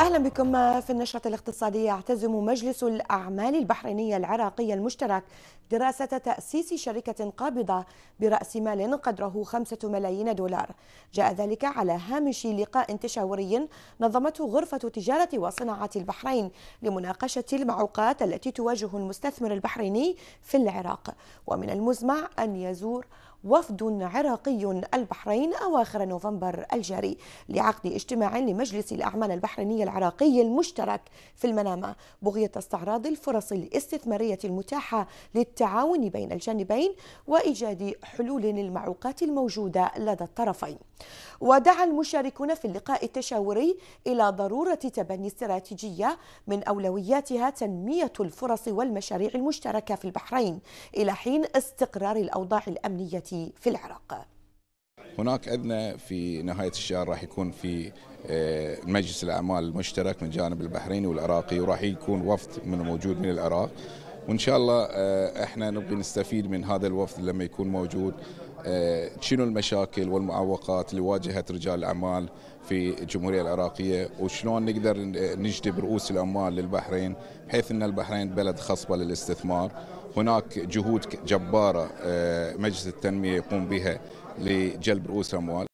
أهلا بكم في النشرة الاقتصادية يعتزم مجلس الأعمال البحرينية العراقية المشترك دراسة تأسيس شركة قابضة برأس مال قدره خمسه ملايين دولار جاء ذلك على هامش لقاء تشاوري نظمته غرفة تجارة وصناعة البحرين لمناقشة المعوقات التي تواجه المستثمر البحريني في العراق ومن المزمع أن يزور وفد عراقي البحرين أواخر نوفمبر الجاري لعقد اجتماع لمجلس الأعمال البحريني العراقي المشترك في المنامة بغية استعراض الفرص الاستثمارية المتاحة للتعاون بين الجانبين وإيجاد حلول للمعوقات الموجودة لدى الطرفين ودعا المشاركون في اللقاء التشاوري إلى ضرورة تبني استراتيجية من أولوياتها تنمية الفرص والمشاريع المشتركة في البحرين إلى حين استقرار الأوضاع الأمنية في العراق هناك عندنا في نهاية الشهر راح يكون في آه، مجلس الأعمال المشترك من جانب البحريني والعراقي وراح يكون وفد من موجود من العراق وان شاء الله آه، احنا نبغي نستفيد من هذا الوفد لما يكون موجود آه، شنو المشاكل والمعوقات اللي واجهت رجال الاعمال في الجمهوريه العراقيه وشلون نقدر نجذب رؤوس الاموال للبحرين بحيث ان البحرين بلد خصبه للاستثمار هناك جهود جباره آه، مجلس التنميه يقوم بها لجلب رؤوس الاموال